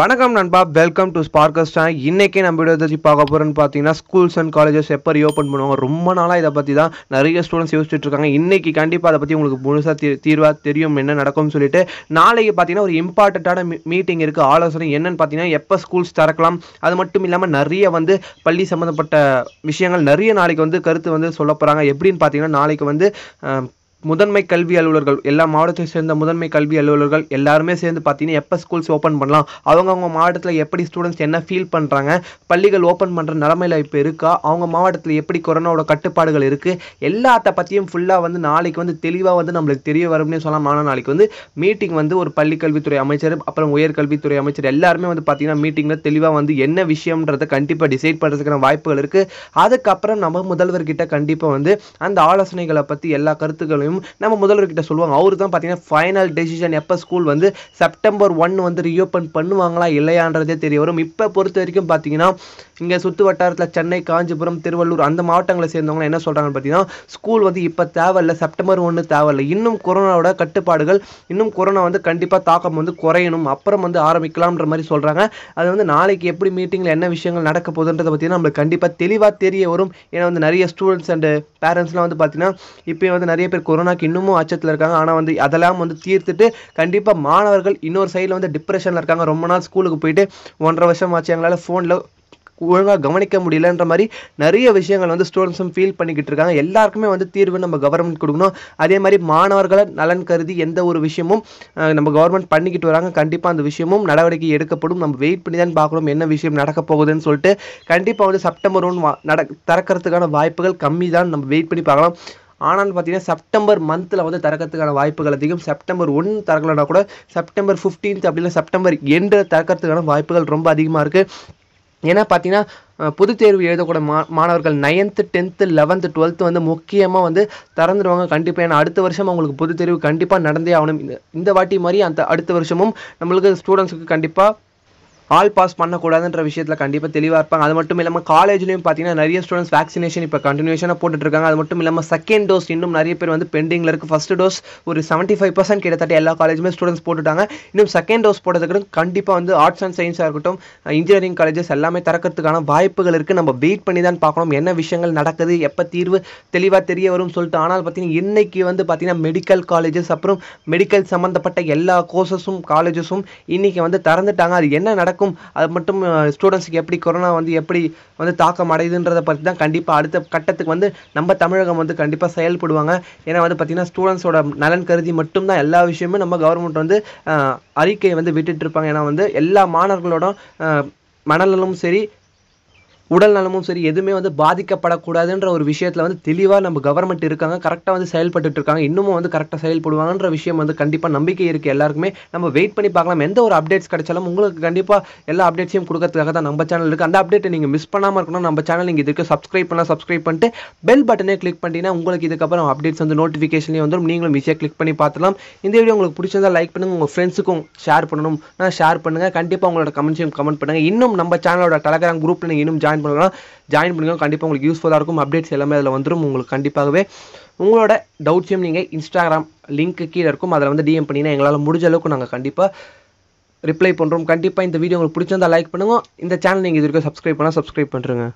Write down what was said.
வணக்கம் நண்பா welcome to ஸ்பார்க்கஸ் channel இன்றைக்கி நம்ம வீடியோ பார்க்க போகிறோன்னு பார்த்தீங்கன்னா ஸ்கூல்ஸ் அண்ட் காலேஜஸ் எப்போ ரீஓப்பன் பண்ணுவாங்க ரொம்ப நாளாக இதை பற்றி தான் நிறைய ஸ்டூடெண்ட்ஸ் யோசிச்சுட்டு இருக்காங்க இன்றைக்கி கண்டிப்பாக அதை பற்றி உங்களுக்கு முழுசாக தீ தீர்வாக தெரியும் என்ன நடக்கும்னு சொல்லிட்டு நாளைக்கு பார்த்தீங்கன்னா ஒரு இம்பார்ட்டண்ட்டான மீட்டிங் இருக்குது ஆலோசனை என்னன்னு பார்த்தீங்கன்னா எப்போ ஸ்கூல்ஸ் திறக்கலாம் அது மட்டும் இல்லாமல் நிறைய வந்து பள்ளி சம்மந்தப்பட்ட விஷயங்கள் நிறைய நாளைக்கு வந்து கருத்து வந்து சொல்ல போகிறாங்க எப்படின்னு பார்த்தீங்கன்னா நாளைக்கு வந்து முதன்மை கல்வி அலுவலர்கள் எல்லா மாவட்டத்தை சேர்ந்த முதன்மை கல்வி அலுவலர்கள் எல்லாருமே சேர்ந்து பார்த்தீங்கன்னா எப்போ ஸ்கூல்ஸ் ஓப்பன் பண்ணலாம் அவங்கவுங்க மாவட்டத்தில் எப்படி ஸ்டூடெண்ட்ஸ் என்ன ஃபீல் பண்ணுறாங்க பள்ளிகள் ஓப்பன் பண்ணுற நிலமையில இப்போ இருக்கா அவங்க மாவட்டத்தில் எப்படி கொரோனாவோட கட்டுப்பாடுகள் இருக்குது எல்லாத்த பற்றியும் ஃபுல்லாக வந்து நாளைக்கு வந்து தெளிவாக வந்து நம்மளுக்கு தெரிய வரும்னு சொல்லலாம் ஆனால் நாளைக்கு வந்து மீட்டிங் வந்து ஒரு பள்ளிக்கல்வித்துறை அமைச்சர் அப்புறம் உயர்கல்வித்துறை அமைச்சர் எல்லாருமே வந்து பார்த்தீங்கன்னா மீட்டிங்கில் தெளிவாக வந்து என்ன விஷயம்ன்றதை கண்டிப்பாக டிசைட் பண்ணுறதுக்கான வாய்ப்புகள் இருக்குது அதுக்கப்புறம் நம்ம முதல்வர்கிட்ட கண்டிப்பாக வந்து அந்த ஆலோசனைகளை பற்றி எல்லா கருத்துக்களையும் அப்படின்னு நம்ம முதல்வர்கிட்ட சொல்லுவாங்க அவரு தான் பார்த்தீங்கன்னா ஃபைனல் டெசிஷன் எப்போ ஸ்கூல் வந்து செப்டம்பர் ஒன் வந்து ரீஓப்பன் பண்ணுவாங்களா இல்லையான்றதே தெரிய வரும் இப்போ பொறுத்த வரைக்கும் பார்த்தீங்கன்னா இங்கே சுற்று வட்டாரத்தில் சென்னை காஞ்சிபுரம் திருவள்ளூர் அந்த மாவட்டங்களை சேர்ந்தவங்க என்ன சொல்கிறாங்கன்னு பார்த்தீங்கன்னா ஸ்கூல் வந்து இப்போ தேவையில்லை செப்டம்பர் ஒன்று தேவையில்லை இன்னும் கொரோனாவோட கட்டுப்பாடுகள் இன்னும் கொரோனா வந்து கண்டிப்பாக தாக்கம் வந்து குறையணும் அப்புறம் வந்து ஆரம்பிக்கலாம்ன்ற மாதிரி சொல்கிறாங்க அது வந்து நாளைக்கு எப்படி மீட்டிங்கில் என்ன விஷயங்கள் நடக்க போகுதுன்றதை பார்த்தீங்கன்னா நம்மளுக்கு கண்டிப்பாக தெளிவாக தெரிய வரும் ஏன்னா வந்து நிறைய ஸ்டூடெண்ட்ஸ் அண்டு பேரண்ட்ஸ்லாம் வந்து பார்த்தீங்கன்னா இப்போ வந்து நிறைய பேர் கொரோனா கொரோனாக்கு இன்னமும் அச்சத்தில் இருக்காங்க ஆனால் வந்து அதெல்லாம் வந்து தீர்த்துட்டு கண்டிப்பாக மாணவர்கள் இன்னொரு சைடில் வந்து டிப்ரெஷனில் இருக்காங்க ரொம்ப நாள் ஸ்கூலுக்கு போயிட்டு ஒன்றரை வருஷம் ஆச்சு எங்களால் ஃபோனில் ஒழுங்காக கவனிக்க முடியலன்ற மாதிரி நிறைய விஷயங்கள் வந்து ஸ்டூடெண்ட்ஸும் ஃபீல் பண்ணிக்கிட்டு இருக்காங்க எல்லாருக்குமே வந்து தீர்வு நம்ம கவர்மெண்ட் கொடுக்கணும் அதே மாதிரி மாணவர்களை நலன் கருதி எந்த ஒரு விஷயமும் நம்ம கவர்மெண்ட் பண்ணிக்கிட்டு வராங்க கண்டிப்பாக அந்த விஷயமும் நடவடிக்கை எடுக்கப்படும் நம்ம வெயிட் பண்ணி தான் பார்க்கணும் என்ன விஷயம் நடக்க போகுதுன்னு சொல்லிட்டு கண்டிப்பாக வந்து செப்டம்பர் ஒன் நட திறக்கிறதுக்கான வாய்ப்புகள் கம்மி தான் நம்ம வெயிட் பண்ணி பார்க்கலாம் ஆனால் பார்த்தீங்கன்னா செப்டம்பர் மந்தில் வந்து திறக்கிறதுக்கான வாய்ப்புகள் அதிகம் செப்டம்பர் ஒன்று திறக்கலனா கூட செப்டம்பர் ஃபிஃப்டீன்த் அப்படின்னா செப்டம்பர் எண்டு திறக்கிறதுக்கான வாய்ப்புகள் ரொம்ப அதிகமாக இருக்குது ஏன்னா பார்த்தீங்கன்னா பொதுத் தேர்வு எழுதக்கூடிய மா மாணவர்கள் நைன்த்து டென்த்து லெவன்த்து டுவெல்த்து வந்து முக்கியமாக வந்து திறந்துடுவாங்க கண்டிப்பாக ஏன்னா அடுத்த வருஷம் அவங்களுக்கு பொது தேர்வு கண்டிப்பாக நடந்தே ஆகணும் இந்த வாட்டி மாதிரி அந்த அடுத்த வருஷமும் நம்மளுக்கு ஸ்டூடெண்ட்ஸுக்கு கண்டிப்பாக ஆல் பாஸ் பண்ணக்கூடாதுன்ற விஷயத்தில் கண்டிப்பாக தெளிவாக இருப்பாங்க அது மட்டும் இல்லாமல் காலேஜ்லேயும் பார்த்தீங்கன்னா நிறைய ஸ்டூடெண்ட்ஸ் வேக்சினேஷன் இப்போ கண்டினியூஷனாக இருக்காங்க அது மட்டும் இல்லாமல் செகண்ட் டோஸ் இன்னும் நிறைய பேர் வந்து பெண்டிங்கில் இருக்குது ஃபர்ஸ்ட் டோஸ் ஒரு செவன்ட்டி ஃபைவ் பர்சன்ட் கிட்டத்தட்ட எல்லா காலேஜுமே ஸ்டூடெண்ட்ஸ் போட்டுட்டாங்க இன்னும் செகண்ட் டோஸ் போட்டதுக்கு கண்டிப்பாக வந்து ஆர்ட்ஸ் அண்ட் சயின்ஸாக இருக்கட்டும் இன்ஜினியரிங் காலேஜஸ் எல்லாமே திறக்கிறதுக்கான வாய்ப்புகள் இருக்குது நம்ம வெயிட் பண்ணி தான் பார்க்கணும் என்ன விஷயங்கள் நடக்குது எப்போ தீர்வு தெளிவாக தெரிய வரும்னு சொல்லிட்டு ஆனால் பார்த்தீங்கன்னா இன்றைக்கி வந்து பார்த்தீங்கன்னா மெடிக்கல் காலேஜஸ் அப்புறம் மெடிக்கல் சம்மந்தப்பட்ட எல்லா கோர்சஸும் காலேஜஸும் இன்றைக்கி வந்து திறந்துட்டாங்க அது என்ன நடக்கும் இருக்கும் அது மட்டும் ஸ்டூடெண்ட்ஸுக்கு எப்படி கொரோனா வந்து எப்படி வந்து தாக்கம் அடையுதுன்றதை பற்றி தான் கண்டிப்பாக அடுத்த கட்டத்துக்கு வந்து நம்ம தமிழகம் வந்து கண்டிப்பாக செயல்படுவாங்க ஏன்னா வந்து பார்த்திங்கன்னா ஸ்டூடெண்ட்ஸோட நலன் கருதி மட்டும்தான் எல்லா விஷயமும் நம்ம கவர்மெண்ட் வந்து அறிக்கையை வந்து விட்டுட்டு இருப்பாங்க ஏன்னா வந்து எல்லா மாணவர்களோட மணலும் சரி உடல் நலமும் சரி எதுவுமே வந்து பாதிக்கப்படக்கூடாதுன்ற ஒரு விஷயத்தில் வந்து தெளிவாக நம்ம கவர்மெண்ட் இருக்காங்க கரெக்டாக வந்து செயல்பட்டு இருக்காங்க இன்னமும் வந்து கரெக்டாக செயல்படுவாங்கன்ற விஷயம் வந்து கண்டிப்பாக நம்பிக்கை இருக்குது எல்லாருக்குமே நம்ம வெயிட் பண்ணி பார்க்கலாம் எந்த ஒரு அப்டேட்ஸ் கிடைச்சாலும் உங்களுக்கு கண்டிப்பாக எல்லா அப்டேட்ஸையும் கொடுக்கறதுக்காக தான் நம்ம சேனல் இருக்குது அந்த அப்டேட்டை நீங்கள் மிஸ் பண்ணாமல் இருக்கணும் நம்ம சேனல் நீங்கள் இதுக்கு சப்ஸ்கிரைப் பண்ணால் சப்ஸ்கிரைப் பண்ணிட்டு பெல் பட்டனே கிளிக் பண்ணிட்டீங்கன்னா உங்களுக்கு இதுக்கப்புறம் அப்டேட்ஸ் வந்து நோட்டிஃபிகேஷன்லேயே வந்துடும் நீங்களும் ஈஸியாக கிளிக் பண்ணி பார்த்துலாம் இந்த வீடியோ உங்களுக்கு பிடிச்சிருந்தா லைக் பண்ணுங்கள் உங்கள் ஃப்ரெண்ட்ஸுக்கும் ஷேர் பண்ணணும் ஷேர் பண்ணுங்கள் கண்டிப்பாக உங்களோட கமெண்ட்ஸையும் கமெண்ட் பண்ணுங்கள் இன்னும் நம்ம சேனலோட டெலகிராம் குரூப்பில் நீங்கள் இன்னும் ஜாயின் ஜாயின் பண்ணுறா ஜாயின் பண்ணுங்க கண்டிப்பாக உங்களுக்கு யூஸ்ஃபுல்லாக இருக்கும் அப்டேட்ஸ் எல்லாமே அதில் வந்துடும் உங்களுக்கு கண்டிப்பாகவே உங்களோட டவுட்ஸையும் நீங்கள் இன்ஸ்டாகிராம் லிங்க்கு கீழே இருக்கும் அதில் வந்து டிஎம் பண்ணிங்கன்னா எங்களால் முடிஞ்ச அளவுக்கு நாங்கள் கண்டிப்பாக ரிப்ளை பண்ணுறோம் கண்டிப்பாக இந்த வீடியோ உங்களுக்கு பிடிச்சிருந்தா லைக் பண்ணுங்கள் இந்த சேனல் நீங்கள் இது வரைக்கும் சப்ஸ்கிரைப் பண்ணால் சப்ஸ்கிரைப் பண்ணுறேங்க